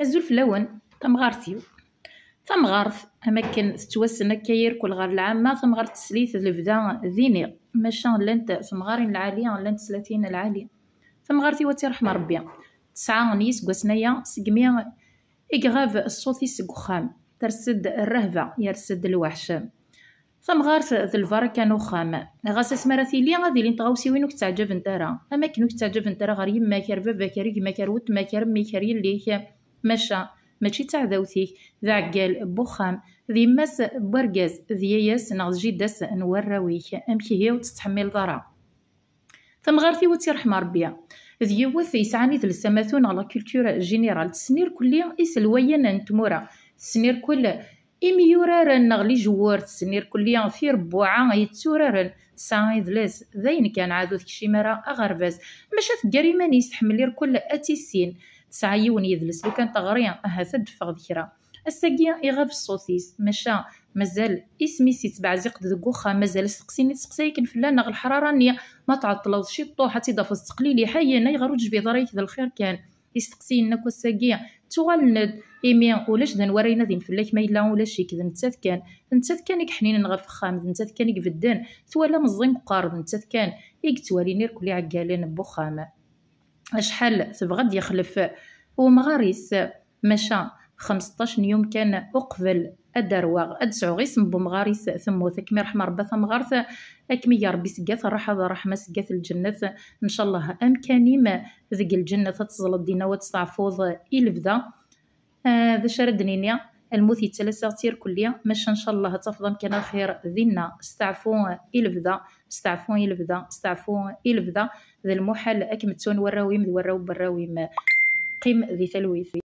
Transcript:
الزلف لون تمغارثيو تمغارث أماكن ستوسنا كاير كل غار العامة غارث سليث لفدا ذيني ماشا لانت تمغارين العالية لانت سلاتين العالية واتي رحمة ربي تسعة نيس قوسنايا سقمي إقغاف الصوت يسقخام ترسد الرهبة يرسد الوحش تمغارث ذي الفاركة نخام غاس اسمراتي ليا غادي لين تغاوسي وينو كتعجب نتارا أماكن كتعجب نتارا غير ما كار بابا كار يما وت ما كار مي كار مشا ماشي تاع ذوتي ذا عقال بوخام ذي مس برقاز ذي ياس نغ جيداس نوراويك امكي هي وتستحمل ضرا ثم غارثي وتيرحم ربيا ذي يوث يسعاني ثلثماثون على كولتور جينيرال تسنير كلية إسلويا نتمورا تسنير كل إمي يورارن نغلي جوار تسنير كلية في ربوعة يتورارن ساعي لس ذين كان عادو ذيك أغربز مرة أغرباز قريمان يستحمل كل أتيسين ساعة يون يدلس لو كان تغريا ها سد ذكرى الساقية يغاب الصوتيس مشا مازال اسمي سيت بعزيق دقوخا مازال سقسيني تسقسايكن فلانا الحرارة نية ما تعطلوش شي طوحة حتى دافز حيا حيانا غروج في ضريك ذا الخير كان يستقسين كو الساقية توال ند إيمي ولاش ذا ورينا ذين فلاك ما يلا ولا شي كذا نتات كان نتات كان يك حنين نغف خام نتات كان فدان توالا مزيم قارض نتات كان يك توالي نير كلي عقالين بوخامه شحال تبغى يخلف ومغاريس مشى 15 يوم كان اقفل الدروغ أدسعو غي سم مغاريس ثمو ثكمي رحمة ربي ثمغارث أكمي يا ربي سقاث الرحضة رحمة سقاث الجنة إن شاء الله أمكاني ما ذق الجنة تزلط دينا وتستعفوض إلفدا آه، ذا شردنينيا الموثي تلساتير كلية مش إن شاء الله تفضل كان خير ذينا استعفو إلفدا استعفو إلفدا استعفو إلفدا ذا المحل أكمتون وراويم ذي وراو براويم قيم ذي تلويث